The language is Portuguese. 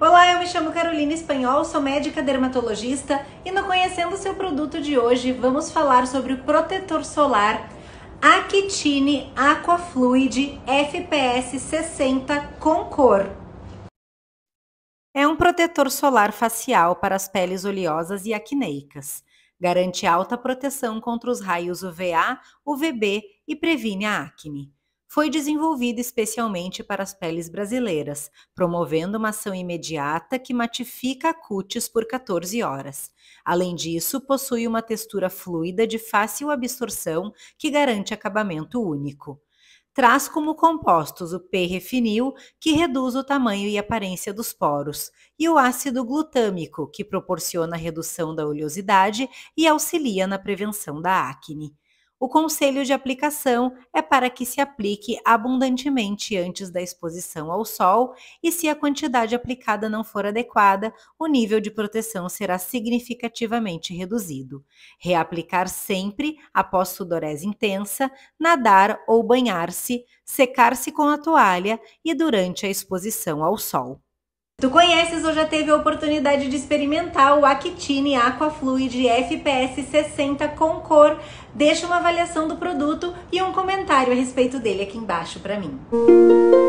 Olá, eu me chamo Carolina Espanhol, sou médica dermatologista e no Conhecendo Seu Produto de hoje vamos falar sobre o protetor solar Actine Aquafluid FPS 60 com cor. É um protetor solar facial para as peles oleosas e acneicas. Garante alta proteção contra os raios UVA, UVB e previne a acne foi desenvolvido especialmente para as peles brasileiras, promovendo uma ação imediata que matifica a cutis por 14 horas. Além disso, possui uma textura fluida de fácil absorção que garante acabamento único. Traz como compostos o P-refinil, que reduz o tamanho e aparência dos poros, e o ácido glutâmico, que proporciona a redução da oleosidade e auxilia na prevenção da acne. O conselho de aplicação é para que se aplique abundantemente antes da exposição ao sol e, se a quantidade aplicada não for adequada, o nível de proteção será significativamente reduzido. Reaplicar sempre após sudorese intensa, nadar ou banhar-se, secar-se com a toalha e durante a exposição ao sol. Tu conheces ou já teve a oportunidade de experimentar o Actine Aquafluid FPS 60 com cor? Deixa uma avaliação do produto e um comentário a respeito dele aqui embaixo para mim. Música